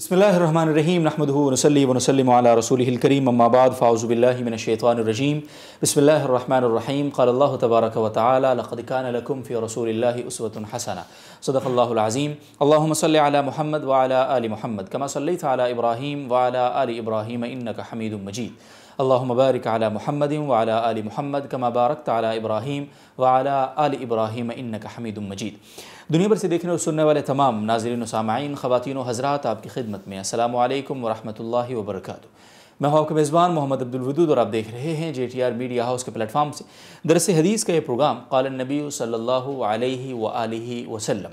بسم الله الرحمن الرحيم نحمده ونصلي ونسلم على رسوله الكريم اما بعد فاعوذ بالله من الشيطان الرجيم بسم الله الرحمن الرحيم قال الله تبارك وتعالى لقد كان لكم في رسول الله أسوة حسنة صدق الله العظيم اللهم صل على محمد وعلى آل محمد كما صليت على إبراهيم وعلى آل إبراهيم إنك حميد مجيد اللهم بارك على محمد وعلى آل محمد كما باركت على إبراهيم وعلى آل إبراهيم إنك حميد مجيد دنیا بھر سے دیکھنے اور سننے والے تمام ناظرین و سامعین خواتین و حضرات آپ کی خدمت میں السلام علیکم ورحمۃ اللہ وبرکاتہ میں ہوں آپ کے میزبان محمد عبد اور آپ دیکھ رہے ہیں J T R media house کے فارم سے درس حدیث کا یہ پروگرام قال النبی صلی اللہ علیہ و وسلم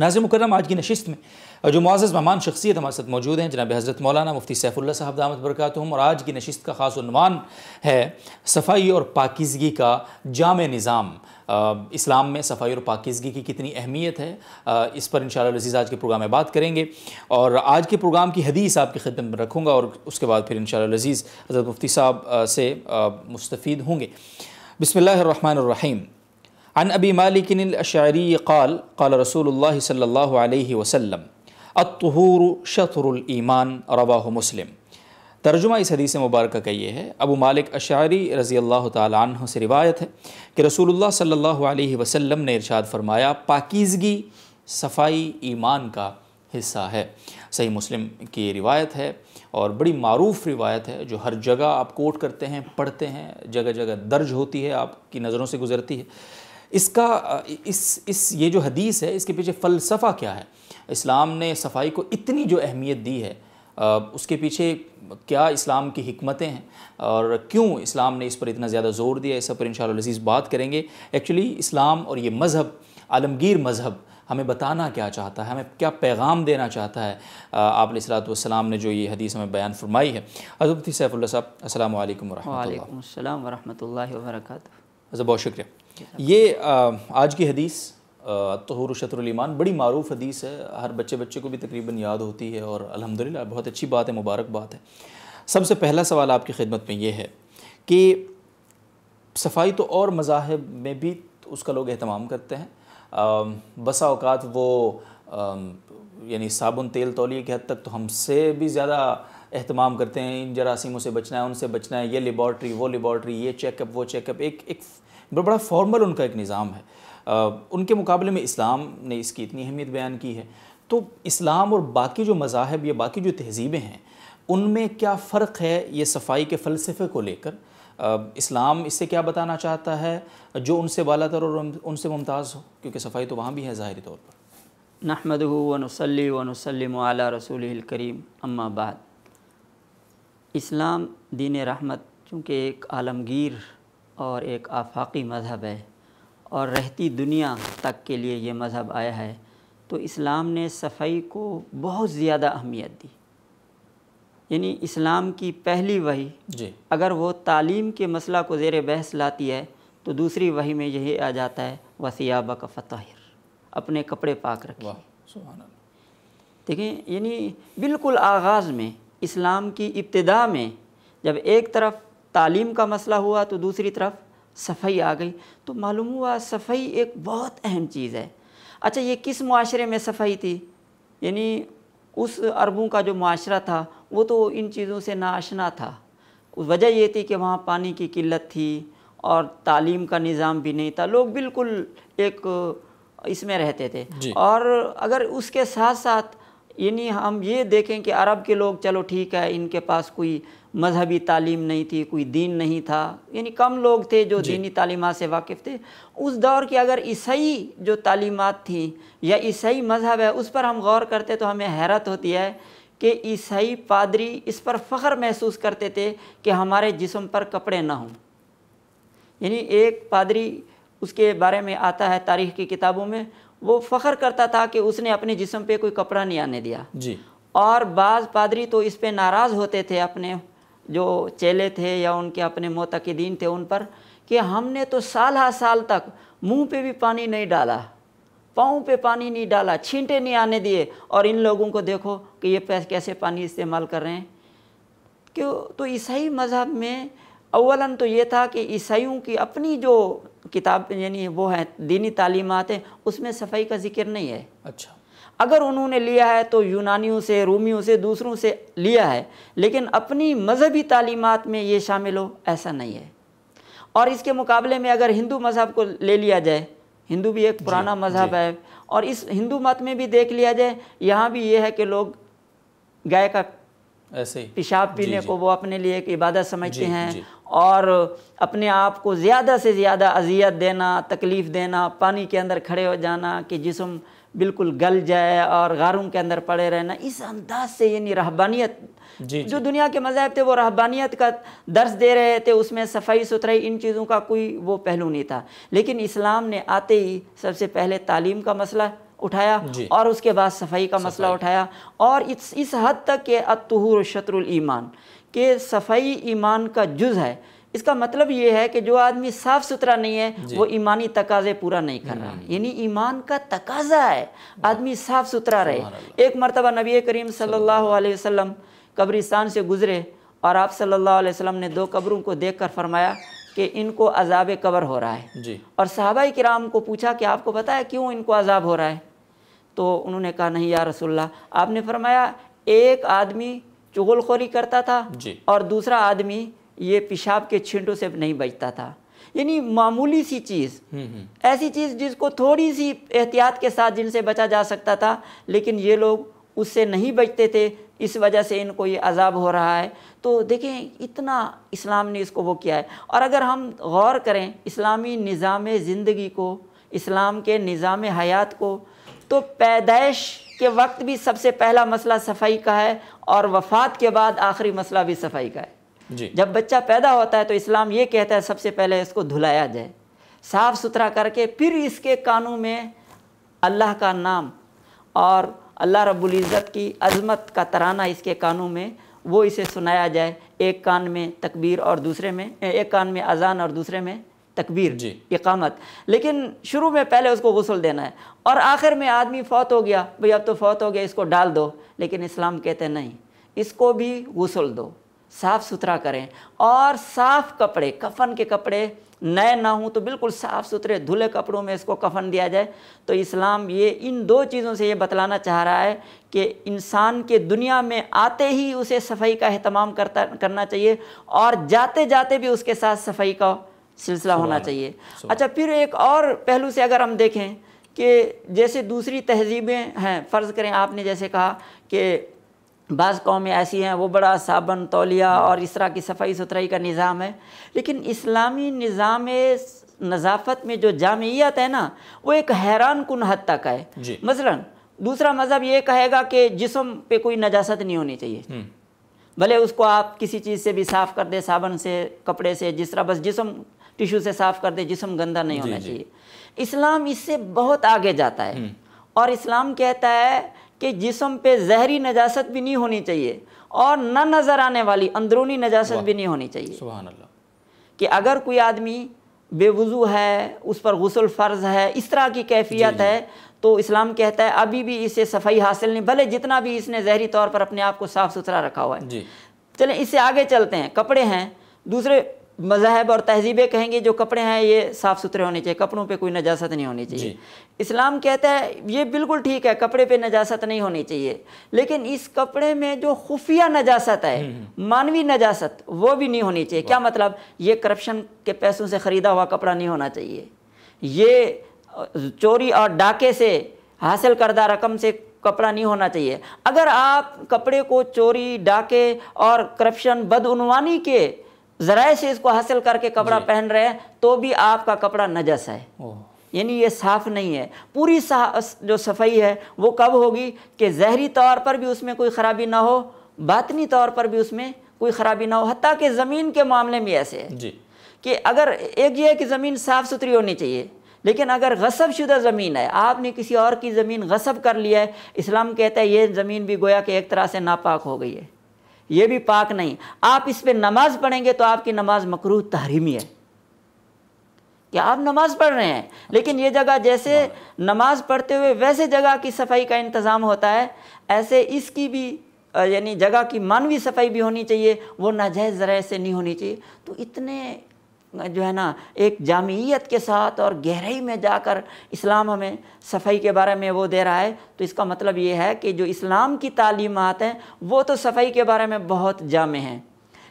ناظر مکرم آج کی نشست میں جو معزز مہمان شخصیت ہمارے ساتھ موجود ہیں جناب حضرت مولانا مفتی سیف اللہ صاحب دامت برکاتہم اور آج کی نشست کا خاص عنوان ہے صفائی اور پاکیزگی کا جامع نظام اسلام میں صفائی اور پاکیزگی کی کتنی اہمیت ہے اس پر انشاءاللہ العزیز آج کے پروگرام میں بات کریں گے اور آج کے پروگرام کی حدیث آپ کی خدمت میں رکھوں گا اور اس کے بعد پھر انشاءاللہ العزیز حضرت مفتی صاحب سے مستفید ہوں گے بسم اللہ الرحمن الرحیم عن ابی مالک الاشعری قال قال رسول اللہ صلی اللہ علیہ وسلم الطہور شطر الایمان رواہ مسلم ترجمہ اس حدیث مبارکہ کا یہ ہے ابو مالک اشعری رضی اللہ تعالی عنہ سے روایت ہے کہ رسول اللہ صلی اللہ علیہ وسلم نے ارشاد فرمایا پاکیزگی صفائی ایمان کا حصہ ہے صحیح مسلم کی روایت ہے اور بڑی معروف روایت ہے جو ہر جگہ آپ کوٹ کرتے ہیں پڑھتے ہیں جگہ جگہ درج ہوتی ہے آپ کی نظروں سے گزرتی ہے اس کا اس اس یہ جو حدیث ہے اس کے پیچھے فلسفہ کیا ہے اسلام نے صفائی کو اتنی جو اہمیت دی ہے اس کے پیچھے کیا اسلام کی حکمتیں ہیں اور کیوں اسلام نے اس پر اتنا زیادہ زور دیا اس پر انشاءاللہ العزیز بات کریں گے ایکچولی اسلام اور یہ مذہب عالمگیر مذہب ہمیں بتانا کیا چاہتا ہے ہمیں کیا پیغام دینا چاہتا ہے آپ علیہ السلاۃ والسلام نے جو یہ حدیث ہمیں بیان فرمائی ہے حضرت سیف اللہ صاحب السلام علیکم ورحمۃ اللہ وعلیکم السلام ورحمۃ اللہ وبرکاتہ حضرت بہت شکریہ یہ آج کی حدیث شطر الایمان بڑی معروف حدیث ہے ہر بچے بچے کو بھی تقریباً یاد ہوتی ہے اور الحمدللہ بہت اچھی بات ہے مبارک بات ہے سب سے پہلا سوال آپ کی خدمت میں یہ ہے کہ صفائی تو اور مذاہب میں بھی اس کا لوگ اہتمام کرتے ہیں بسا اوقات وہ یعنی صابن تیل تولیے کی حد تک تو ہم سے بھی زیادہ اہتمام کرتے ہیں ان جراثیموں سے بچنا ہے ان سے بچنا ہے یہ لیبارٹری وہ لیبارٹری یہ چیک اپ وہ چیک اپ ایک ایک بڑا بڑا فارمل ان کا ایک نظام ہے ان کے مقابلے میں اسلام نے اس کی اتنی اہمیت بیان کی ہے تو اسلام اور باقی جو مذاہب یا باقی جو تہذیبیں ہیں ان میں کیا فرق ہے یہ صفائی کے فلسفے کو لے کر اسلام اس سے کیا بتانا چاہتا ہے جو ان سے والا تر اور ان سے ممتاز ہو کیونکہ صفائی تو وہاں بھی ہے ظاہری طور پر نحمد ونسلم علی رسول الکریم اما بعد اسلام دین رحمت چونکہ ایک عالمگیر اور ایک آفاقی مذہب ہے اور رہتی دنیا تک کے لیے یہ مذہب آیا ہے تو اسلام نے صفائی کو بہت زیادہ اہمیت دی یعنی اسلام کی پہلی وہی جی۔ اگر وہ تعلیم کے مسئلہ کو زیر بحث لاتی ہے تو دوسری وہی میں یہی آ جاتا ہے وسیابہ کا فتحر اپنے کپڑے پاک رکھنا دیکھیں یعنی بالکل آغاز میں اسلام کی ابتدا میں جب ایک طرف تعلیم کا مسئلہ ہوا تو دوسری طرف صفائی آ گئی تو معلوم ہوا صفائی ایک بہت اہم چیز ہے اچھا یہ کس معاشرے میں صفائی تھی یعنی اس عربوں کا جو معاشرہ تھا وہ تو ان چیزوں سے ناشنا تھا وجہ یہ تھی کہ وہاں پانی کی قلت تھی اور تعلیم کا نظام بھی نہیں تھا لوگ بالکل ایک اس میں رہتے تھے جی۔ اور اگر اس کے ساتھ ساتھ یعنی ہم یہ دیکھیں کہ عرب کے لوگ چلو ٹھیک ہے ان کے پاس کوئی مذہبی تعلیم نہیں تھی کوئی دین نہیں تھا یعنی کم لوگ تھے جو جی۔ دینی تعلیمات سے واقف تھے اس دور کی اگر عیسائی جو تعلیمات تھیں یا عیسائی مذہب ہے اس پر ہم غور کرتے تو ہمیں حیرت ہوتی ہے کہ عیسائی پادری اس پر فخر محسوس کرتے تھے کہ ہمارے جسم پر کپڑے نہ ہوں یعنی ایک پادری اس کے بارے میں آتا ہے تاریخ کی کتابوں میں وہ فخر کرتا تھا کہ اس نے اپنے جسم پہ کوئی کپڑا نہیں آنے دیا جی۔ اور بعض پادری تو اس پہ ناراض ہوتے تھے اپنے جو چیلے تھے یا ان کے اپنے معتقدین تھے ان پر کہ ہم نے تو سال ہا سال تک منہ پہ بھی پانی نہیں ڈالا پاؤں پہ پانی نہیں ڈالا چھینٹے نہیں آنے دیے اور ان لوگوں کو دیکھو کہ یہ کیسے پانی استعمال کر رہے ہیں کہ تو عیسائی مذہب میں اولاً تو یہ تھا کہ عیسائیوں کی اپنی جو کتاب یعنی وہ ہیں دینی تعلیمات ہیں اس میں صفائی کا ذکر نہیں ہے اچھا اگر انہوں نے لیا ہے تو یونانیوں سے رومیوں سے دوسروں سے لیا ہے لیکن اپنی مذہبی تعلیمات میں یہ شامل ہو ایسا نہیں ہے اور اس کے مقابلے میں اگر ہندو مذہب کو لے لیا جائے ہندو بھی ایک جی، پرانا مذہب جی۔ ہے اور اس ہندو مت میں بھی دیکھ لیا جائے یہاں بھی یہ ہے کہ لوگ گائے کا ایسے پیشاب جی، پینے کو وہ اپنے لیے ایک عبادت سمجھتے ہیں اور اپنے آپ کو زیادہ سے زیادہ اذیت دینا تکلیف دینا پانی کے اندر کھڑے ہو جانا کہ جسم بالکل گل جائے اور غاروں کے اندر پڑے رہنا اس انداز سے یعنی جی،, جی جو دنیا کے مذاہب تھے وہ رہبانیت کا درس دے رہے تھے اس میں صفائی ستھرائی ان چیزوں کا کوئی وہ پہلو نہیں تھا لیکن اسلام نے آتے ہی سب سے پہلے تعلیم کا مسئلہ اٹھایا جی۔ اور اس کے بعد صفائی کا مسئلہ اٹھایا اور اس اس حد تک کہ اتہور شطر الایمان کہ صفائی ایمان کا جز ہے اس کا مطلب یہ ہے کہ جو آدمی صاف ستھرا نہیں ہے جی۔ وہ ایمانی تقاضے پورا نہیں کر رہا ہے یعنی ایمان کا تقاضا ہے آدمی صاف ستھرا رہے ایک مرتبہ نبی کریم صلی اللہ علیہ وسلم قبرستان سے گزرے اور آپ صلی اللہ علیہ وسلم نے دو قبروں کو دیکھ کر فرمایا کہ ان کو عذاب قبر ہو رہا ہے جی۔ اور صحابہ کرام کو پوچھا کہ آپ کو پتا ہے کیوں ان کو عذاب ہو رہا ہے تو انہوں نے کہا نہیں یا رسول اللہ آپ نے فرمایا ایک آدمی چغل خوری کرتا تھا جی۔ اور دوسرا آدمی یہ پیشاب کے چھینٹوں سے نہیں بچتا تھا یعنی معمولی سی چیز ایسی چیز جس کو تھوڑی سی احتیاط کے ساتھ جن سے بچا جا سکتا تھا لیکن یہ لوگ اس سے نہیں بچتے تھے اس وجہ سے ان کو یہ عذاب ہو رہا ہے تو دیکھیں اتنا اسلام نے اس کو وہ کیا ہے اور اگر ہم غور کریں اسلامی نظام زندگی کو اسلام کے نظام حیات کو تو پیدائش کے وقت بھی سب سے پہلا مسئلہ صفائی کا ہے اور وفات کے بعد آخری مسئلہ بھی صفائی کا ہے جی جب بچہ پیدا ہوتا ہے تو اسلام یہ کہتا ہے سب سے پہلے اس کو دھلایا جائے صاف ستھرا کر کے پھر اس کے کانوں میں اللہ کا نام اور اللہ رب العزت کی عظمت کا ترانہ اس کے کانوں میں وہ اسے سنایا جائے ایک کان میں تکبیر اور دوسرے میں ایک کان میں اذان اور دوسرے میں تکبیر جی اقامت لیکن شروع میں پہلے اس کو غسل دینا ہے اور آخر میں آدمی فوت ہو گیا بھئی اب تو فوت ہو گیا اس کو ڈال دو لیکن اسلام کہتے ہیں نہیں اس کو بھی غسل دو صاف ستھرا کریں اور صاف کپڑے کفن کے کپڑے نئے نہ ہوں تو بالکل صاف ستھرے دھلے کپڑوں میں اس کو کفن دیا جائے تو اسلام یہ ان دو چیزوں سے یہ بتلانا چاہ رہا ہے کہ انسان کے دنیا میں آتے ہی اسے صفائی کا اہتمام کرتا کرنا چاہیے اور جاتے جاتے بھی اس کے ساتھ صفائی کا سلسلہ ہونا چاہیے اچھا پھر ایک اور پہلو سے اگر ہم دیکھیں کہ جیسے دوسری تہذیبیں ہیں فرض کریں آپ نے جیسے کہا کہ بعض قومیں ایسی ہیں وہ بڑا صابن تولیہ اور اس طرح کی صفائی ستھرائی کا نظام ہے لیکن اسلامی نظام نظافت میں جو جامعیت ہے نا وہ ایک حیران کن حد تک ہے جی۔ مثلا دوسرا مذہب یہ کہے گا کہ جسم پہ کوئی نجاست نہیں ہونی چاہیے بھلے اس کو آپ کسی چیز سے بھی صاف کر دیں صابن سے کپڑے سے جس طرح بس جسم ٹیشو سے صاف کر دے جسم گندہ نہیں جی، ہونا جی۔ چاہیے اسلام اس سے بہت آگے جاتا ہے اور اسلام کہتا ہے کہ جسم پہ زہری نجاست بھی نہیں ہونی چاہیے اور نہ نظر آنے والی اندرونی نجاست بھی نہیں ہونی چاہیے سبحان اللہ کہ اگر کوئی آدمی بے وضو ہے اس پر غسل فرض ہے اس طرح کی کیفیت جی، جی۔ ہے تو اسلام کہتا ہے ابھی بھی اسے صفائی حاصل نہیں بھلے جتنا بھی اس نے زہری طور پر اپنے آپ کو صاف ستھرا رکھا ہوا ہے جی۔ چلیں اس سے آگے چلتے ہیں کپڑے ہیں دوسرے مذاہب اور تہذیبیں کہیں گے جو کپڑے ہیں یہ صاف ستھرے ہونے چاہیے کپڑوں پہ کوئی نجاست نہیں ہونی چاہیے جی۔ اسلام کہتا ہے یہ بالکل ٹھیک ہے کپڑے پہ نجاست نہیں ہونی چاہیے لیکن اس کپڑے میں جو خفیہ نجاست ہے مانوی نجاست وہ بھی نہیں ہونی چاہیے کیا مطلب یہ کرپشن کے پیسوں سے خریدا ہوا کپڑا نہیں ہونا چاہیے یہ چوری اور ڈاکے سے حاصل کردہ رقم سے کپڑا نہیں ہونا چاہیے اگر آپ کپڑے کو چوری ڈاکے اور کرپشن بدعنوانی کے ذرائع سے اس کو حاصل کر کے کپڑا جی۔ پہن رہے ہیں تو بھی آپ کا کپڑا نجس ہے یعنی یہ صاف نہیں ہے پوری جو صفائی ہے وہ کب ہوگی کہ زہری طور پر بھی اس میں کوئی خرابی نہ ہو باطنی طور پر بھی اس میں کوئی خرابی نہ ہو حتیٰ کہ زمین کے معاملے میں ایسے ہے جی کہ اگر ایک یہ ہے کہ زمین صاف ستھری ہونی چاہیے لیکن اگر غصب شدہ زمین ہے آپ نے کسی اور کی زمین غصب کر لیا ہے اسلام کہتا ہے یہ زمین بھی گویا کہ ایک طرح سے ناپاک ہو گئی ہے یہ بھی پاک نہیں آپ اس پہ نماز پڑھیں گے تو آپ کی نماز مکرو تحریمی ہے کیا آپ نماز پڑھ رہے ہیں لیکن یہ جگہ جیسے نماز پڑھتے ہوئے ویسے جگہ کی صفائی کا انتظام ہوتا ہے ایسے اس کی بھی یعنی جگہ کی مانوی صفائی بھی ہونی چاہیے وہ ناجائز ذرائع سے نہیں ہونی چاہیے تو اتنے جو ہے نا ایک جامعیت کے ساتھ اور گہرائی میں جا کر اسلام ہمیں صفائی کے بارے میں وہ دے رہا ہے تو اس کا مطلب یہ ہے کہ جو اسلام کی تعلیمات ہیں وہ تو صفائی کے بارے میں بہت جامع ہیں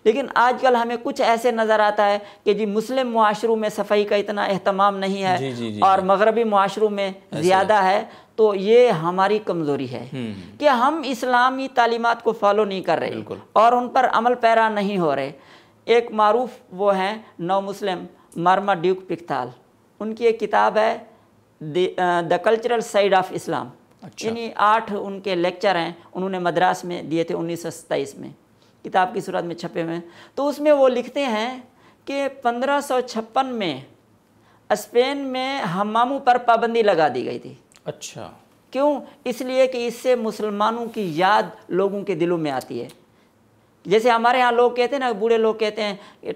لیکن آج کل ہمیں کچھ ایسے نظر آتا ہے کہ جی مسلم معاشروں میں صفائی کا اتنا اہتمام نہیں ہے جی، جی، جی، اور مغربی معاشروں میں زیادہ ہے تو یہ ہماری کمزوری ہے کہ ہم اسلامی تعلیمات کو فالو نہیں کر رہے اور ان پر عمل پیرا نہیں ہو رہے ایک معروف وہ ہیں نو مسلم مرما ڈیوک پکتال ان کی ایک کتاب ہے the cultural side of Islam اچھا۔ یعنی آٹھ ان کے لیکچر ہیں انہوں نے مدراس میں دیے تھے انیس سو ستائیس میں کتاب کی صورت میں چھپے ہوئے تو اس میں وہ لکھتے ہیں کہ پندرہ سو چھپن میں اسپین میں ہماموں پر پابندی لگا دی گئی تھی اچھا کیوں اس لیے کہ اس سے مسلمانوں کی یاد لوگوں کے دلوں میں آتی ہے جیسے ہمارے یہاں لوگ کہتے ہیں نا بوڑھے لوگ کہتے ہیں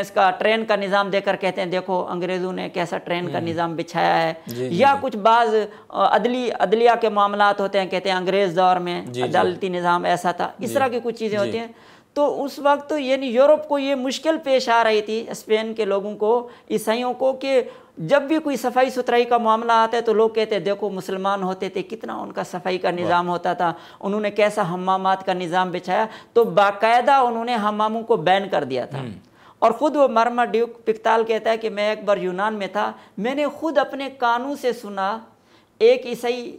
اس کا ٹرین کا نظام دے کر کہتے ہیں دیکھو انگریزوں نے کیسا ٹرین کا نظام بچھایا ہے جی، جی، یا جی۔ کچھ بعض عدلیہ کے معاملات ہوتے ہیں کہتے ہیں انگریز دور میں عدالتی نظام ایسا تھا اس طرح کی کچھ چیزیں ہوتی ہیں تو اس وقت یعنی یورپ کو یہ مشکل پیش آ رہی تھی اسپین کے لوگوں کو عیسائیوں کو کہ جب بھی کوئی صفائی ستھرائی کا معاملہ آتا ہے تو لوگ کہتے ہیں دیکھو مسلمان ہوتے تھے کتنا ان کا صفائی کا نظام ہوتا تھا انہوں نے کیسا ہمامات کا نظام بچھایا تو باقاعدہ انہوں نے ہماموں کو بین کر دیا تھا اور خود وہ مرما ڈیوک پکتال کہتا ہے کہ میں ایک بار یونان میں تھا میں نے خود اپنے کانوں سے سنا ایک عیسائی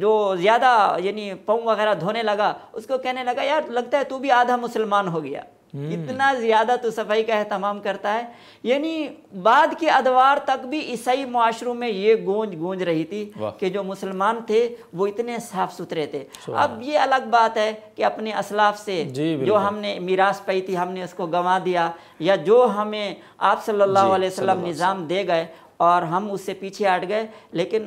جو زیادہ یعنی پاؤں وغیرہ دھونے لگا اس کو کہنے لگا یار لگتا ہے تو بھی آدھا مسلمان ہو گیا اتنا زیادہ تو صفائی کا اہتمام کرتا ہے یعنی بعد کے ادوار تک بھی عیسائی معاشروں میں یہ گونج گونج رہی تھی کہ جو مسلمان تھے وہ اتنے صاف ستھرے تھے اب یہ الگ بات ہے کہ اپنے اسلاف سے جی، جو ہم نے میراث پائی تھی ہم نے اس کو گنوا دیا یا جو ہمیں آپ صلی اللہ جی، علیہ وسلم نظام دے گئے اور ہم اس سے پیچھے ہٹ گئے لیکن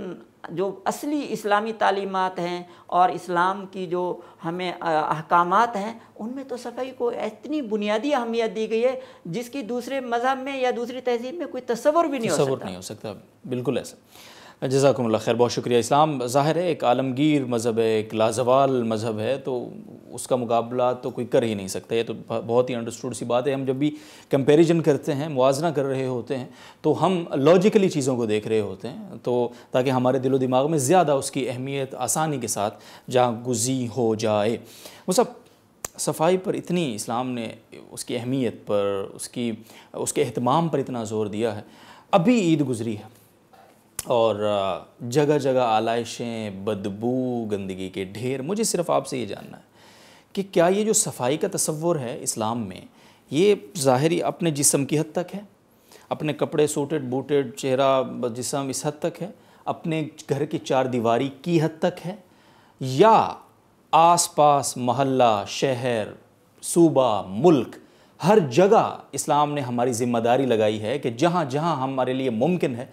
جو اصلی اسلامی تعلیمات ہیں اور اسلام کی جو ہمیں احکامات ہیں ان میں تو صفائی کو اتنی بنیادی اہمیت دی گئی ہے جس کی دوسرے مذہب میں یا دوسری تہذیب میں کوئی تصور بھی نہیں تصور نہیں ہو سکتا بالکل ایسا جزاکم اللہ خیر بہت شکریہ اسلام ظاہر ہے ایک عالمگیر مذہب ہے ایک لازوال مذہب ہے تو اس کا مقابلہ تو کوئی کر ہی نہیں سکتا یہ تو بہت ہی انڈرسٹوڈ سی بات ہے ہم جب بھی کمپیریجن کرتے ہیں موازنہ کر رہے ہوتے ہیں تو ہم لاجیکلی چیزوں کو دیکھ رہے ہوتے ہیں تو تاکہ ہمارے دل و دماغ میں زیادہ اس کی اہمیت آسانی کے ساتھ جہاں گزی ہو جائے وہ سب صفائی پر اتنی اسلام نے اس کی اہمیت پر اس کی اس کے اہتمام پر اتنا زور دیا ہے ابھی عید گزری ہے اور جگہ جگہ آلائشیں بدبو گندگی کے ڈھیر مجھے صرف آپ سے یہ جاننا ہے کہ کیا یہ جو صفائی کا تصور ہے اسلام میں یہ ظاہری اپنے جسم کی حد تک ہے اپنے کپڑے سوٹڈ بوٹڈ چہرہ جسم اس حد تک ہے اپنے گھر کی چار دیواری کی حد تک ہے یا آس پاس محلہ شہر صوبہ ملک ہر جگہ اسلام نے ہماری ذمہ داری لگائی ہے کہ جہاں جہاں ہمارے لیے ممکن ہے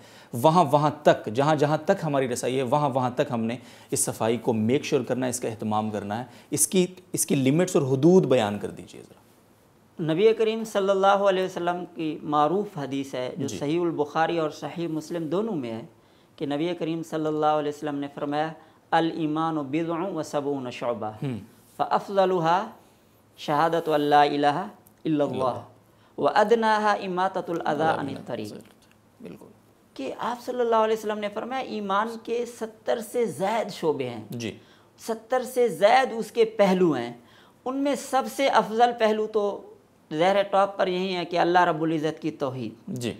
وہاں وہاں تک جہاں جہاں تک ہماری رسائی ہے وہاں وہاں تک ہم نے اس صفائی کو میک شور کرنا ہے اس کا اہتمام کرنا ہے اس کی اس کی لمٹس اور حدود بیان کر دیجیے ذرا نبی کریم صلی اللہ علیہ وسلم کی معروف حدیث ہے جو جی۔ صحیح البخاری اور صحیح مسلم دونوں میں ہے کہ نبی کریم صلی اللہ علیہ وسلم نے فرمایا المان و بزں و صبون و الہ الا اللہ و ادناها اماتت الاذی عن الطریق بالکل کہ آپ صلی اللہ علیہ وسلم نے فرمایا ایمان کے ستر سے زائد شعبے ہیں جی ستر سے زائد اس کے پہلو ہیں ان میں سب سے افضل پہلو تو زہر ٹاپ پر یہی ہے کہ اللہ رب العزت کی توحید جی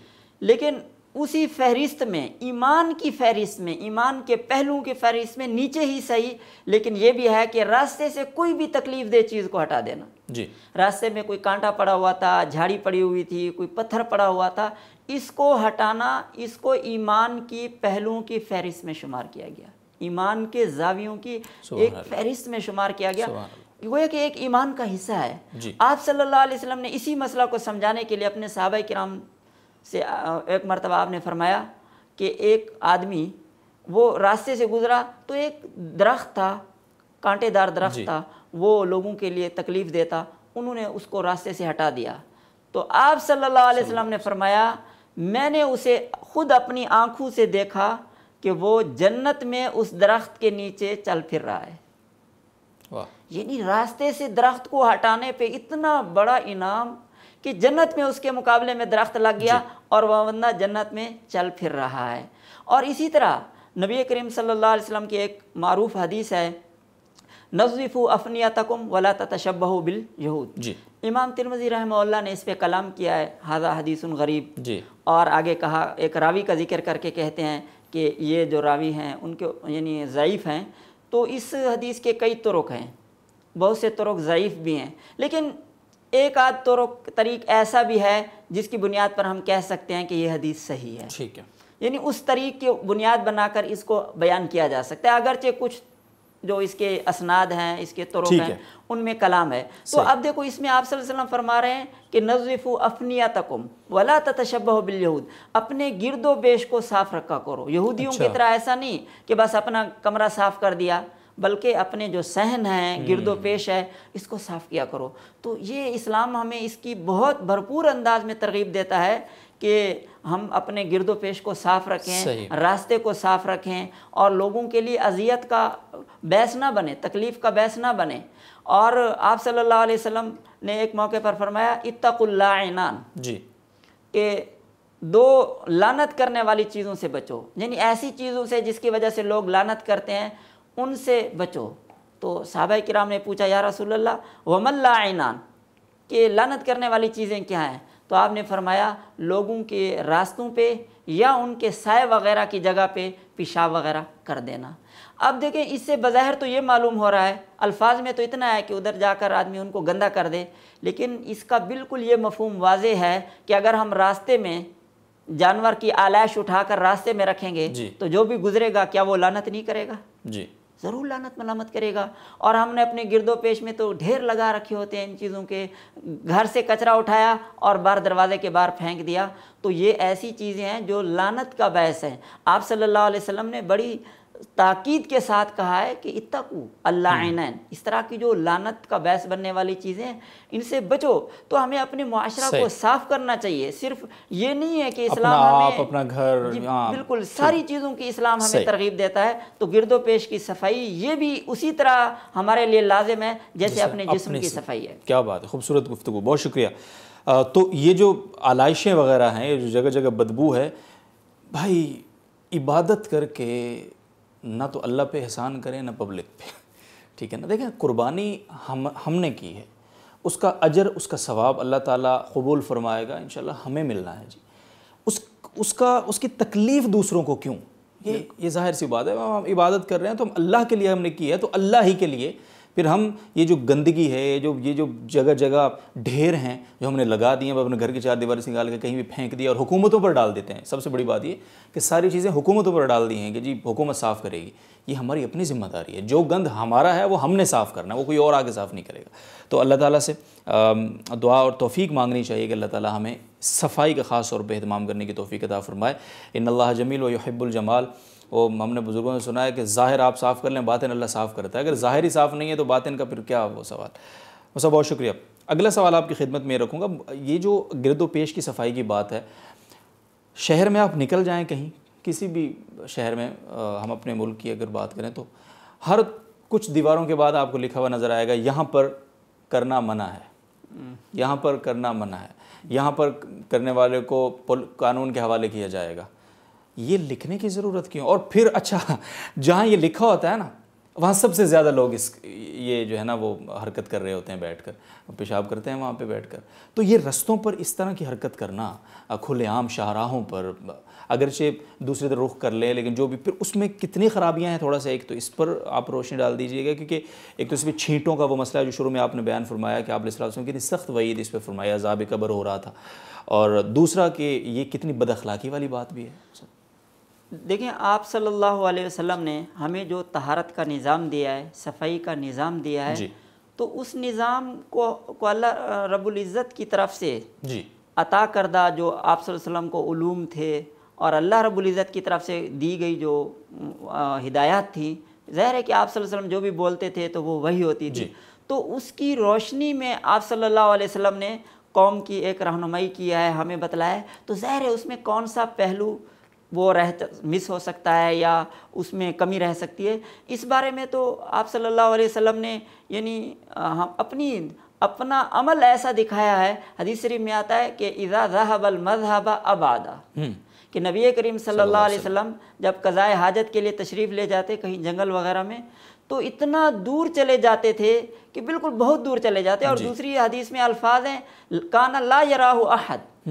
لیکن اسی فہرست میں ایمان کی فہرست میں ایمان کے پہلوؤں کی فہرست میں نیچے ہی صحیح لیکن یہ بھی ہے کہ راستے سے کوئی بھی تکلیف دہ چیز کو ہٹا دینا جی راستے میں کوئی کانٹا پڑا ہوا تھا جھاڑی پڑی ہوئی تھی کوئی پتھر پڑا ہوا تھا اس کو ہٹانا اس کو ایمان کی پہلوؤں کی فہرست میں شمار کیا گیا ایمان کے زاویوں کی ایک فہرست میں شمار کیا گیا وہ ایک ایمان کا حصہ ہے جی۔ آپ صلی اللہ علیہ وسلم نے اسی مسئلہ کو سمجھانے کے لیے اپنے صحابہ کرام سے ایک مرتبہ آپ نے فرمایا کہ ایک آدمی وہ راستے سے گزرا تو ایک درخت تھا کانٹے دار درخت جی۔ تھا وہ لوگوں کے لیے تکلیف دیتا انہوں نے اس کو راستے سے ہٹا دیا تو آپ صلی اللہ علیہ وسلم نے فرمایا میں نے اسے خود اپنی آنکھوں سے دیکھا کہ وہ جنت میں اس درخت کے نیچے چل پھر رہا ہے یعنی راستے سے درخت کو ہٹانے پہ اتنا بڑا انعام کہ جنت میں اس کے مقابلے میں درخت لگ گیا جی۔ اور وہ بندہ جنت میں چل پھر رہا ہے اور اسی طرح نبی کریم صلی اللہ علیہ وسلم کی ایک معروف حدیث ہے نظیف و ولا تشبہ بل یہود جی امام ترمزی رحمہ اللہ نے اس پہ کلام کیا ہے حضا حدیث غریب جی اور آگے کہا ایک راوی کا ذکر کر کے کہتے ہیں کہ یہ جو راوی ہیں ان کے یعنی ضعیف ہیں تو اس حدیث کے کئی طرق ہیں بہت سے طرق ضعیف بھی ہیں لیکن ایک آدھ طرق طریق ایسا بھی ہے جس کی بنیاد پر ہم کہہ سکتے ہیں کہ یہ حدیث صحیح ہے ٹھیک ہے یعنی اس طریق کی بنیاد بنا کر اس کو بیان کیا جا سکتا ہے اگرچہ کچھ جو اس کے اسناد ہیں اس کے طرق ہیں ان میں کلام ہے تو اب دیکھو اس میں آپ صلی اللہ علیہ وسلم فرما رہے ہیں کہ نظفو و ولا تکم بالیہود اپنے گرد و بیش کو صاف رکھا کرو یہودیوں کی اچھا۔ طرح ایسا نہیں کہ بس اپنا کمرہ صاف کر دیا بلکہ اپنے جو صحن ہیں گرد و پیش ہے اس کو صاف کیا کرو تو یہ اسلام ہمیں اس کی بہت بھرپور انداز میں ترغیب دیتا ہے کہ ہم اپنے گرد و پیش کو صاف رکھیں راستے کو صاف رکھیں اور لوگوں کے لیے اذیت کا بیس نہ بنے تکلیف کا بیس نہ بنے اور آپ صلی اللہ علیہ وسلم نے ایک موقع پر فرمایا اتق اللہ عنان جی کہ دو لانت کرنے والی چیزوں سے بچو یعنی ایسی چیزوں سے جس کی وجہ سے لوگ لانت کرتے ہیں ان سے بچو تو صحابہ کرام نے پوچھا یا رسول اللہ وم اللعنان کہ لانت کرنے والی چیزیں کیا ہیں تو آپ نے فرمایا لوگوں کے راستوں پہ یا ان کے سائے وغیرہ کی جگہ پہ پیشاب وغیرہ کر دینا اب دیکھیں اس سے بظاہر تو یہ معلوم ہو رہا ہے الفاظ میں تو اتنا ہے کہ ادھر جا کر آدمی ان کو گندہ کر دے لیکن اس کا بالکل یہ مفہوم واضح ہے کہ اگر ہم راستے میں جانور کی آلائش اٹھا کر راستے میں رکھیں گے جی۔ تو جو بھی گزرے گا کیا وہ لانت نہیں کرے گا جی۔ ضرور لانت ملامت کرے گا اور ہم نے اپنے گرد و پیش میں تو ڈھیر لگا رکھے ہوتے ہیں ان چیزوں کے گھر سے کچرا اٹھایا اور بار دروازے کے باہر پھینک دیا تو یہ ایسی چیزیں ہیں جو لانت کا باعث ہیں آپ صلی اللہ علیہ وسلم نے بڑی تاکید کے ساتھ کہا ہے کہ اتقو اللہ عینین اس طرح کی جو لانت کا بحث بننے والی چیزیں ہیں ان سے بچو تو ہمیں اپنے معاشرہ کو صاف کرنا چاہیے صرف یہ نہیں ہے کہ اسلام آپ اپنا گھر جی، ہاں۔ بالکل ساری چیزوں کی اسلام ہمیں ترغیب دیتا ہے تو گرد و پیش کی صفائی یہ بھی اسی طرح ہمارے لیے لازم ہے جیسے اپنے جسم کی صفائی ہے کیا بات ہے خوبصورت گفتگو بہت شکریہ تو یہ جو علائشیں وغیرہ ہیں جو جگہ جگہ بدبو ہے بھائی عبادت کر کے نہ تو اللہ پہ احسان کریں نہ پبلک پہ ٹھیک ہے نا دیکھیں قربانی ہم ہم نے کی ہے اس کا اجر اس کا ثواب اللہ تعالیٰ قبول فرمائے گا انشاءاللہ ہمیں ملنا ہے جی اس اس کا اس کی تکلیف دوسروں کو کیوں یہ ظاہر سی بات ہے ہم عبادت کر رہے ہیں تو ہم اللہ کے لیے ہم نے کی ہے تو اللہ ہی کے لیے پھر ہم یہ جو گندگی ہے یہ جو یہ جو جگہ جگہ ڈھیر ہیں جو ہم نے لگا دی ہیں اپنے گھر کے چار سے نکال کے کہیں بھی پھینک دیا اور حکومتوں پر ڈال دیتے ہیں سب سے بڑی بات یہ کہ ساری چیزیں حکومتوں پر ڈال دی ہیں کہ جی حکومت صاف کرے گی یہ ہماری اپنی ذمہ داری ہے جو گند ہمارا ہے وہ ہم نے صاف کرنا ہے وہ کوئی اور آگے صاف نہیں کرے گا تو اللہ تعالیٰ سے دعا اور توفیق مانگنی چاہیے کہ اللہ تعالیٰ ہمیں صفائی کا خاص طور پہ اہتمام کرنے کی توفیق عطا فرمائے ان اللہ جمیل و یحب الجمال وہ ہم نے بزرگوں سے سنا ہے کہ ظاہر آپ صاف کر لیں باطن اللہ صاف کرتا ہے اگر ظاہر ہی صاف نہیں ہے تو باطن کا پھر کیا وہ سوال و سب بہت شکریہ اگلا سوال آپ کی خدمت میں رکھوں گا یہ جو گرد و پیش کی صفائی کی بات ہے شہر میں آپ نکل جائیں کہیں کسی بھی شہر میں ہم اپنے ملک کی اگر بات کریں تو ہر کچھ دیواروں کے بعد آپ کو لکھا ہوا نظر آئے گا یہاں پر کرنا منع ہے یہاں پر کرنا منع ہے یہاں پر کرنے والے کو قانون کے حوالے کیا جائے گا یہ لکھنے کی ضرورت کیوں اور پھر اچھا جہاں یہ لکھا ہوتا ہے نا وہاں سب سے زیادہ لوگ اس یہ جو ہے نا وہ حرکت کر رہے ہوتے ہیں بیٹھ کر پیشاب کرتے ہیں وہاں پہ بیٹھ کر تو یہ رستوں پر اس طرح کی حرکت کرنا کھلے عام شاہراہوں پر اگرچہ دوسرے رخ کر لیں لیکن جو بھی پھر اس میں کتنی خرابیاں ہیں تھوڑا سا ایک تو اس پر آپ روشنی ڈال دیجئے گا کیونکہ ایک تو اس میں چھینٹوں کا وہ مسئلہ ہے جو شروع میں آپ نے بیان فرمایا کہ آپ علیہ السلام کتنی سخت وعید اس پہ فرمایا عذاب قبر ہو رہا تھا اور دوسرا کہ یہ کتنی بد اخلاقی والی بات بھی ہے سر دیکھیں آپ صلی اللہ علیہ وسلم نے ہمیں جو طہارت کا نظام دیا ہے صفائی کا نظام دیا ہے جی۔ تو اس نظام کو کو اللہ رب العزت کی طرف سے جی۔ عطا کردہ جو آپ صلی اللہ علیہ وسلم کو علوم تھے اور اللہ رب العزت کی طرف سے دی گئی جو ہدایات تھیں ظاہر ہے کہ آپ صلی اللہ علیہ وسلم جو بھی بولتے تھے تو وہ وہی ہوتی تھی جی۔ تو اس کی روشنی میں آپ صلی اللہ علیہ وسلم نے قوم کی ایک رہنمائی کیا ہے ہمیں بتلایا تو ظاہر ہے اس میں کون سا پہلو وہ رہ مس ہو سکتا ہے یا اس میں کمی رہ سکتی ہے اس بارے میں تو آپ صلی اللہ علیہ وسلم نے یعنی اپنی اپنا عمل ایسا دکھایا ہے حدیث شریف میں آتا ہے کہ اذا ذہب المذہب ابادہ کہ نبی کریم صلی اللہ علیہ وسلم جب قضاء حاجت کے لیے تشریف لے جاتے کہیں جنگل وغیرہ میں تو اتنا دور چلے جاتے تھے کہ بالکل بہت دور چلے جاتے اور جی۔ دوسری حدیث میں الفاظ ہیں کان لا یراہ احد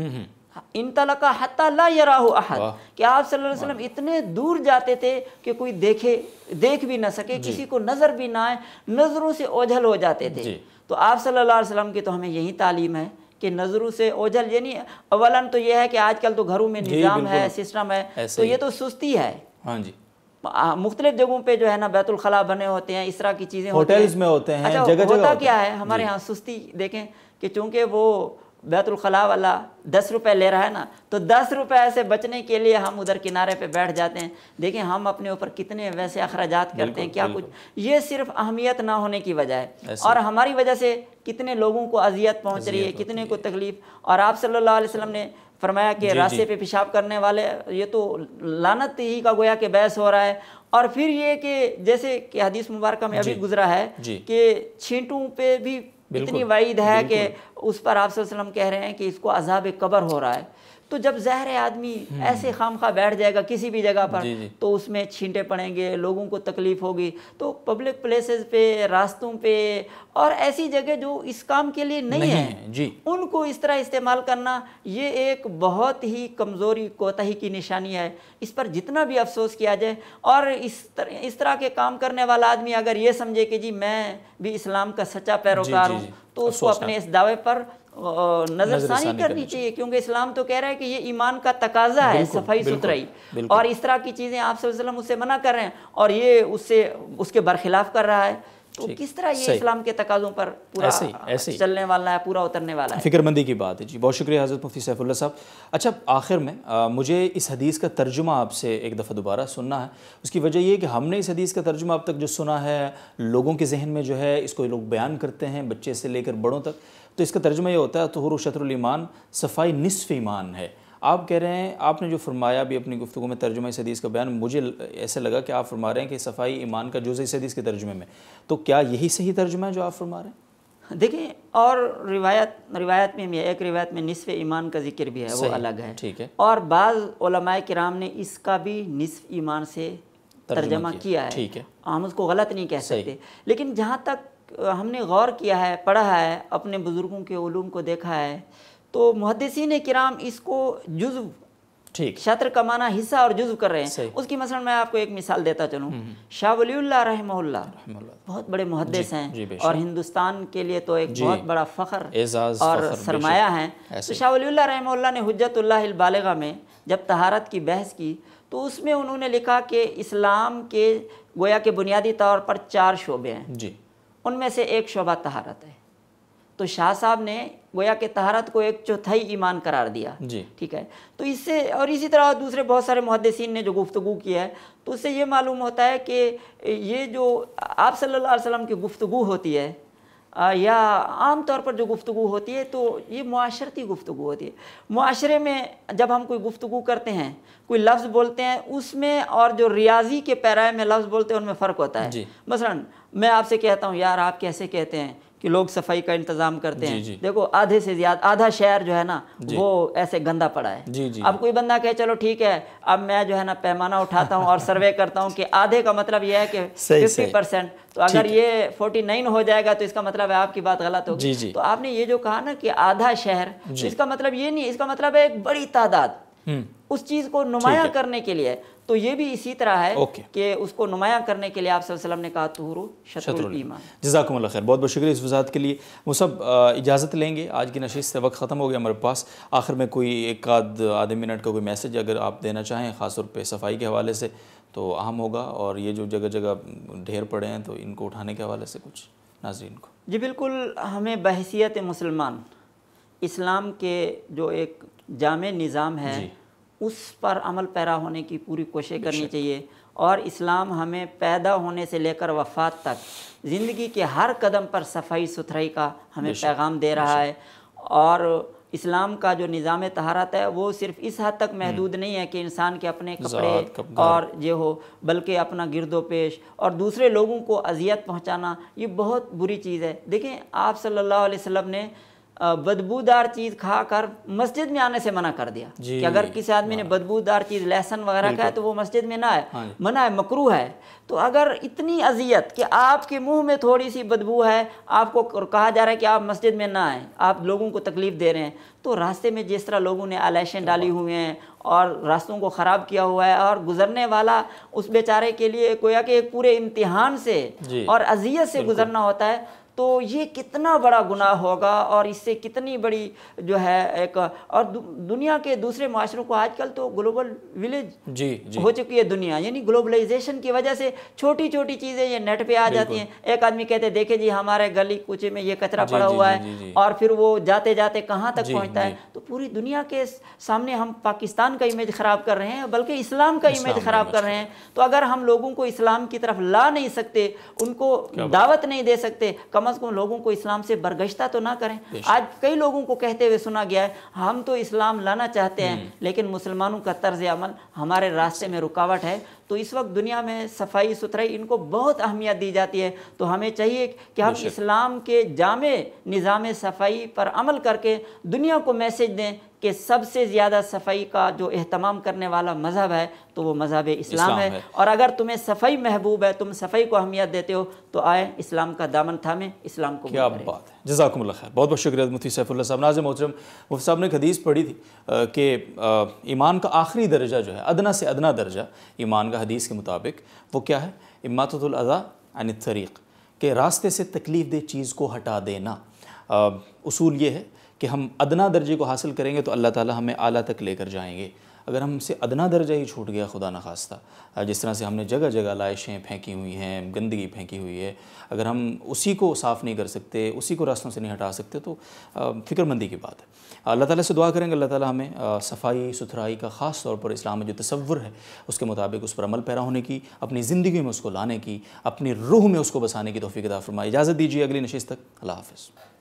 انطلقہ حتی لا یراہ احد کہ آپ صلی اللہ علیہ وسلم اتنے دور جاتے تھے کہ کوئی دیکھے دیکھ بھی نہ سکے جی۔ کسی کو نظر بھی نہ آئے نظروں سے اوجھل ہو جاتے تھے جی۔ تو آپ صلی اللہ علیہ وسلم کی تو ہمیں یہی تعلیم ہے کہ نظروں سے اوجھل یعنی اولاً تو یہ ہے کہ آج کل تو گھروں میں جی، نظام ہے سسٹم ہے تو یہ تو سستی ہے ہاں جی مختلف جگہوں پہ جو ہے نا بیت الخلا بنے ہوتے ہیں اس طرح کی چیزیں ہوٹلز میں ہوتے ہیں اچھا ہوتا کیا ہے ہمارے ہاں سستی دیکھیں کہ چونکہ وہ بیت الخلاء والا دس روپے لے رہا ہے نا تو دس روپے ایسے بچنے کے لیے ہم ادھر کنارے پہ بیٹھ جاتے ہیں دیکھیں ہم اپنے اوپر کتنے ویسے اخراجات کرتے ہیں کیا کچھ یہ صرف اہمیت نہ ہونے کی وجہ ہے اور ہماری وجہ سے کتنے لوگوں کو اذیت پہنچ رہی ہے کتنے کو تکلیف اور آپ صلی اللہ علیہ وسلم نے فرمایا کہ جی، جی۔ راستے پہ پیشاب کرنے والے یہ تو لانت ہی کا گویا کہ بیس ہو رہا ہے اور پھر یہ کہ جیسے کہ حدیث مبارکہ میں جی۔ ابھی گزرا ہے کہ چھینٹوں پہ بھی اتنی وعید ہے کہ اس پر آپ صلی اللہ علیہ وسلم کہہ رہے ہیں کہ اس کو عذابِ قبر ہو رہا ہے تو جب زہر آدمی ایسے خام خواہ بیٹھ جائے گا کسی بھی جگہ پر جی، جی۔ تو اس میں چھینٹے پڑیں گے لوگوں کو تکلیف ہوگی تو پبلک پلیسز پہ راستوں پہ اور ایسی جگہ جو اس کام کے لیے نہیں ہیں جی۔ ان کو اس طرح استعمال کرنا یہ ایک بہت ہی کمزوری کوتہی کی نشانی ہے اس پر جتنا بھی افسوس کیا جائے اور اس طرح کے کام کرنے والا آدمی اگر یہ سمجھے کہ جی میں بھی اسلام کا سچا پیروکار ہوں تو اس کو اپنے اس دعوے پر نظر ثانی کرنی چاہیے کیونکہ اسلام تو کہہ رہا ہے کہ یہ ایمان کا تقاضا ہے صفائی ستھرائی اور اس طرح کی چیزیں آپ صلی اللہ علیہ وسلم اسے منع کر رہے ہیں اور یہ اس سے اس کے برخلاف کر رہا ہے تو کس طرح یہ اسلام کے تقاضوں پر پورا چلنے والا ہے پورا اترنے والا ہے فکر مندی کی بات ہے جی بہت شکریہ حضرت مفتی سیف اللہ صاحب اچھا آخر میں مجھے اس حدیث کا ترجمہ آپ سے ایک دفعہ دوبارہ سننا ہے اس کی وجہ یہ کہ ہم نے اس حدیث کا ترجمہ اب تک جو سنا ہے لوگوں کے ذہن میں جو ہے اس کو لوگ بیان کرتے ہیں بچے سے لے کر بڑوں تک تو اس کا ترجمہ یہ ہوتا ہے شطر الایمان صفائی نصف ایمان ہے آپ کہہ رہے ہیں آپ نے جو فرمایا بھی اپنی گفتگو میں ترجمہ اس حدیث کا بیان مجھے ایسا لگا کہ آپ فرما رہے ہیں کہ صفائی ایمان کا جوز حدیث کے ترجمے میں تو کیا یہی صحیح ترجمہ ہے جو آپ فرما رہے ہیں دیکھیں اور روایت روایت میں بھی ایک روایت میں نصف ایمان کا ذکر بھی ہے وہ الگ ہے ٹھیک ہے اور بعض علماء کرام نے اس کا بھی نصف ایمان سے ترجمہ کیا ہے ہم اس کو غلط نہیں کہہ سکتے لیکن جہاں تک ہم نے غور کیا ہے پڑھا ہے اپنے بزرگوں کے علوم کو دیکھا ہے تو محدثین کرام اس کو جزو ٹھیک شطر معنی حصہ اور جزو کر رہے ہیں اس کی مثلا میں آپ کو ایک مثال دیتا چلوں شاہ ولی اللہ رحمہ اللہ بہت بڑے محدث جی، ہیں جی، اور ہندوستان کے لیے تو ایک جی۔ بہت بڑا فخر اور سرمایہ ہیں تو ولی اللہ رحمہ اللہ نے حجت اللہ البالغہ میں جب طہارت کی بحث کی تو اس میں انہوں نے لکھا کہ اسلام کے گویا کے بنیادی طور پر چار شعبے ہیں جی ان میں سے ایک شعبہ طہارت ہے تو شاہ صاحب نے گویا کہ طہارت کو ایک چوتھائی ایمان قرار دیا جی۔ ٹھیک ہے تو اس سے اور اسی طرح دوسرے بہت سارے محدثین نے جو گفتگو کیا ہے تو اس سے یہ معلوم ہوتا ہے کہ یہ جو آپ صلی اللہ علیہ وسلم کی گفتگو ہوتی ہے یا عام طور پر جو گفتگو ہوتی ہے تو یہ معاشرتی گفتگو ہوتی ہے معاشرے میں جب ہم کوئی گفتگو کرتے ہیں کوئی لفظ بولتے ہیں اس میں اور جو ریاضی کے پیرائے میں لفظ بولتے ہیں ان میں فرق ہوتا ہے جی۔ مثلاً میں آپ سے کہتا ہوں یار آپ کیسے کہتے ہیں کہ لوگ صفائی کا انتظام کرتے جی، ہیں جی۔ دیکھو آدھے سے زیادہ آدھا شہر جو ہے نا جی۔ وہ ایسے گندا پڑا ہے اب کوئی بندہ کہے چلو ٹھیک ہے اب میں جو ہے نا پیمانہ اٹھاتا ہوں اور سروے کرتا ہوں کہ آدھے کا مطلب یہ ہے کہ ففٹی پرسینٹ تو اگر یہ فورٹی نائن ہو جائے گا تو اس کا مطلب ہے آپ کی بات غلط ہوگی تو آپ نے یہ جو کہا نا کہ آدھا شہر اس کا مطلب یہ نہیں اس کا مطلب ہے ایک بڑی تعداد اس چیز کو نمایاں کرنے کے لیے تو یہ بھی اسی طرح ہے okay. کہ اس کو نمایاں کرنے کے لیے آپ صلی اللہ علیہ وسلم نے کہا شطر جزاکم اللہ خیر بہت بہت شکریہ اس وضاحت کے لیے وہ سب اجازت لیں گے آج کی نشست سے وقت ختم ہو گیا ہمارے پاس آخر میں کوئی ایک آدھ آدھے منٹ کا کوئی میسج اگر آپ دینا چاہیں خاص طور پہ صفائی کے حوالے سے تو اہم ہوگا اور یہ جو جگہ جگہ ڈھیر پڑے ہیں تو ان کو اٹھانے کے حوالے سے کچھ ناظرین کو جی بالکل ہمیں بحثیت مسلمان اسلام کے جو ایک جامع نظام ہے جی. اس پر عمل پیرا ہونے کی پوری کوشش کرنی چاہیے اور اسلام ہمیں پیدا ہونے سے لے کر وفات تک زندگی کے ہر قدم پر صفائی ستھرائی کا ہمیں پیغام دے رہا ہے اور اسلام کا جو نظام طہارت ہے وہ صرف اس حد تک محدود نہیں ہے کہ انسان کے اپنے کپڑے اور یہ ہو بلکہ اپنا گرد و پیش اور دوسرے لوگوں کو اذیت پہنچانا یہ بہت بری چیز ہے دیکھیں آپ صلی اللہ علیہ وسلم نے بدبودار چیز کھا کر مسجد میں آنے سے منع کر دیا جی۔ کہ اگر کسی آدمی نے ہاں۔ بدبودار چیز لہسن وغیرہ کھایا تو وہ مسجد میں نہ آئے ہاں۔ منع ہے مکرو ہے تو اگر اتنی اذیت کہ آپ کے منہ میں تھوڑی سی بدبو ہے آپ کو کہا جا رہا ہے کہ آپ مسجد میں نہ آئیں آپ لوگوں کو تکلیف دے رہے ہیں تو راستے میں جس طرح لوگوں نے آلائشیں ڈالی ہوئے ہیں اور راستوں کو خراب کیا ہوا ہے اور گزرنے والا اس بیچارے کے لیے کویا کہ پورے امتحان سے جی۔ اور اذیت سے گزرنا ہوتا ہے تو یہ کتنا بڑا گناہ ہوگا اور اس سے کتنی بڑی جو ہے ایک اور دنیا کے دوسرے معاشروں کو آج کل تو گلوبل ولیج جی،, جی ہو چکی ہے دنیا یعنی گلوبلائزیشن کی وجہ سے چھوٹی چھوٹی چیزیں یہ نیٹ پہ آ جاتی ہیں ایک آدمی کہتے ہیں دیکھیں جی ہمارے گلی کوچے میں یہ کچرا جی، پڑا جی، ہوا ہے اور پھر وہ جاتے جاتے کہاں تک پہنچتا ہے تو پوری دنیا کے سامنے ہم پاکستان کا امیج خراب کر رہے ہیں بلکہ اسلام کا امیج خراب کر رہے ہیں تو اگر ہم لوگوں کو اسلام کی طرف لا نہیں سکتے ان کو دعوت نہیں دے سکتے کم از لوگوں کو اسلام سے برگشتہ تو نہ کریں آج کئی لوگوں کو کہتے ہوئے سنا گیا ہے ہم تو اسلام لانا چاہتے ہیں لیکن مسلمانوں کا طرز عمل ہمارے راستے میں رکاوٹ ہے تو اس وقت دنیا میں صفائی ستھرائی ان کو بہت اہمیت دی جاتی ہے تو ہمیں چاہیے کہ ہم اسلام کے جامع نظام صفائی پر عمل کر کے دنیا کو میسج دیں کہ سب سے زیادہ صفائی کا جو اہتمام کرنے والا مذہب ہے تو وہ مذہب اسلام ہے اور اگر تمہیں صفائی محبوب ہے تم صفائی کو اہمیت دیتے ہو تو آئے اسلام کا دامن تھامیں اسلام کو کیا بات ہے جزاکم اللہ خیر بہت بہت شکریہ مفتی سیف اللہ صاحب ناظر محترم مفتی صاحب نے ایک حدیث پڑھی تھی کہ ایمان کا آخری درجہ جو ہے ادنا سے ادنا درجہ ایمان کا حدیث کے مطابق وہ کیا ہے اماتت الطریق کہ راستے سے تکلیف دہ چیز کو ہٹا دینا اصول یہ ہے کہ ہم ادنا درجے کو حاصل کریں گے تو اللہ تعالی ہمیں اعلیٰ تک لے کر جائیں گے اگر ہم سے ادنا درجہ ہی چھوٹ گیا خدا نخواستہ جس طرح سے ہم نے جگہ جگہ لائشیں پھینکی ہوئی ہیں گندگی پھینکی ہوئی ہے اگر ہم اسی کو صاف نہیں کر سکتے اسی کو راستوں سے نہیں ہٹا سکتے تو فکر مندی کی بات ہے اللہ تعالیٰ سے دعا کریں گے اللہ تعالیٰ ہمیں صفائی ستھرائی کا خاص طور پر اسلام میں جو تصور ہے اس کے مطابق اس پر عمل پیرا ہونے کی اپنی زندگی میں اس کو لانے کی اپنی روح میں اس کو بسانے کی توفیق عطا فرمائی اجازت دیجیے اگلی نشست تک اللہ حافظ